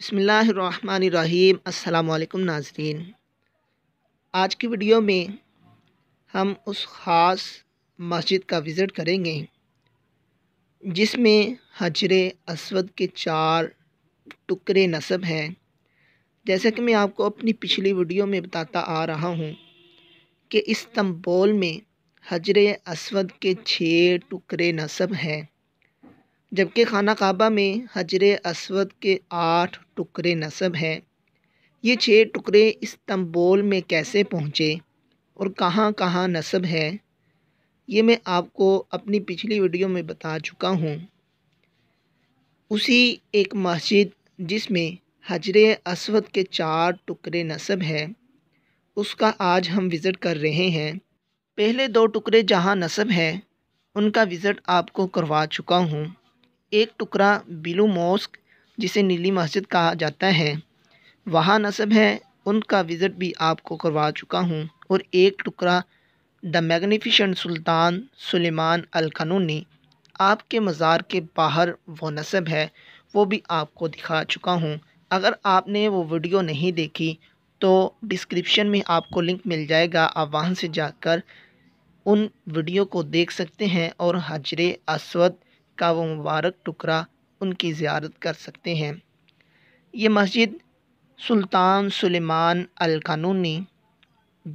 बसमीम् अल्लाम नाजरीन आज की वीडियो में हम उस ख़ास मस्जिद का विज़िट करेंगे जिसमें हजर असवद के चार टुकड़े नस्ब हैं जैसा कि मैं आपको अपनी पिछली वीडियो में बताता आ रहा हूँ कि इस्तंबोल में हजर असवद के छः टुकड़े नस्ब हैं जबकि ख़ाना काबा में हजर असवद के आठ टुकड़े नसब हैं ये छः टुकड़े इस्तंबोल में कैसे पहुँचे और कहाँ कहाँ नस्ब है ये मैं आपको अपनी पिछली वीडियो में बता चुका हूँ उसी एक मस्जिद जिसमें हजर असवद के चार टुकड़े नसब है उसका आज हम विज़िट कर रहे हैं पहले दो टुकड़े जहाँ नसब है उनका विज़िट आपको करवा चुका हूँ एक टुकड़ा बिलू मॉस्क जिसे नीली मस्जिद कहा जाता है वहाँ नसब है उनका विज़िट भी आपको करवा चुका हूँ और एक टुकड़ा द मैग्नीफिशेंट सुल्तान सुलेमान अलखनूनी आपके मज़ार के बाहर वो नसब है वो भी आपको दिखा चुका हूँ अगर आपने वो वीडियो नहीं देखी तो डिस्क्रिप्शन में आपको लिंक मिल जाएगा आप वहाँ से जाकर उन वीडियो को देख सकते हैं और हजरे असवद का वो मुबारक टुकड़ा उनकी ज़्यारत कर सकते हैं ये मस्जिद सुल्तान सुलेमान अल कानूनी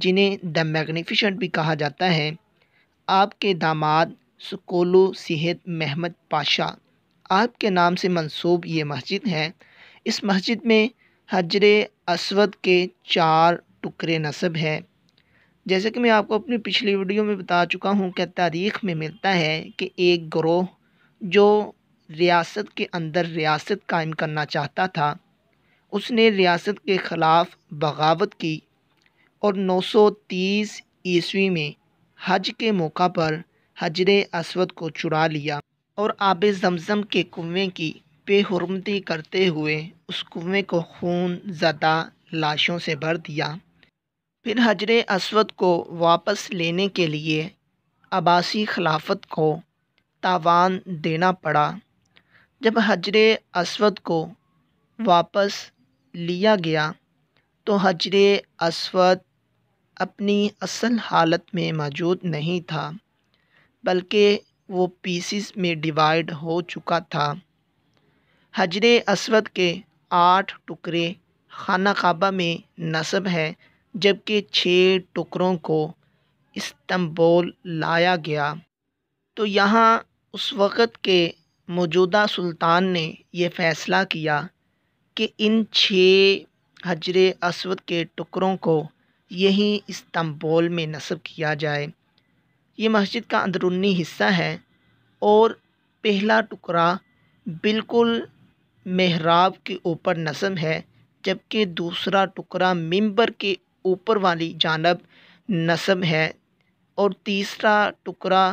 जिन्हें द मैग्नीफिशेंट भी कहा जाता है आपके दामाद सुकोलो सिहत महमद पाशा आपके नाम से मंसूब ये मस्जिद है इस मस्जिद में हजर असवद के चार टुकड़े नस्ब हैं जैसे कि मैं आपको अपनी पिछली वीडियो में बता चुका हूँ कि तारीख़ में मिलता है कि एक ग्रोह जो रियासत के अंदर रियासत कायम करना चाहता था उसने रियासत के ख़िलाफ़ बगावत की और 930 ईस्वी में हज के मौका पर हजर असवद को चुरा लिया और आब जमज़म के कुएँ की बेहरमती करते हुए उस कुएँ को खून ज़दा लाशों से भर दिया फिर हजर असवद को वापस लेने के लिए अबासी खिलाफत को तावान देना पड़ा जब हजर अस्वद को वापस लिया गया तो हजर अस्वद अपनी असल हालत में मौजूद नहीं था बल्कि वो पीसीस में डिवाइड हो चुका था हजर अस्वद के आठ टुकड़े खाना खबा में नस्ब है जबकि छः टुकड़ों को इस्तंबोल लाया गया तो यहाँ उस वक़्त के मौजूदा सुल्तान ने यह फ़ैसला किया कि इन छः हजर अस्वद के टुकड़ों को यहीं इस्तांबुल में नस्ब किया जाए ये मस्जिद का अंदरूनी हिस्सा है और पहला टुकड़ा बिल्कुल मेहराब के ऊपर नस्ब है जबकि दूसरा टुकड़ा मिंबर के ऊपर वाली जानब नस्ब है और तीसरा टुकड़ा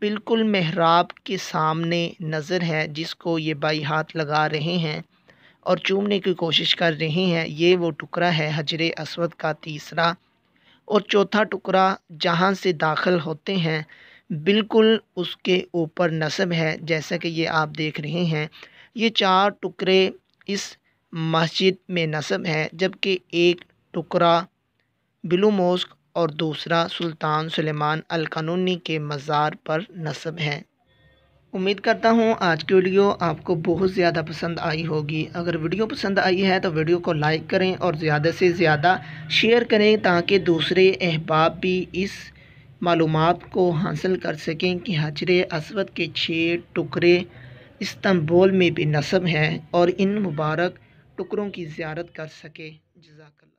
बिल्कुल मेहराब के सामने नज़र है जिसको ये बाई हाथ लगा रहे हैं और चूमने की कोशिश कर रहे हैं ये वो टुकड़ा है हजर असवद का तीसरा और चौथा टुकड़ा जहाँ से दाखिल होते हैं बिल्कुल उसके ऊपर नसब है जैसा कि ये आप देख रहे हैं ये चार टुकड़े इस मस्जिद में नसब है जबकि एक टुकड़ा बिलू मोस्क और दूसरा सुल्तान सुलेमान कानूनी के मज़ार पर नस्ब है उम्मीद करता हूँ आज की वीडियो आपको बहुत ज़्यादा पसंद आई होगी अगर वीडियो पसंद आई है तो वीडियो को लाइक करें और ज़्यादा से ज़्यादा शेयर करें ताकि दूसरे अहबाब भी इस मालूम को हासिल कर सकें कि हजर असवद के छः टुकड़े इस्तंबुल में भी नस्ब हैं और इन मुबारक टुकड़ों की ज्यारत कर सके जजाकल्ला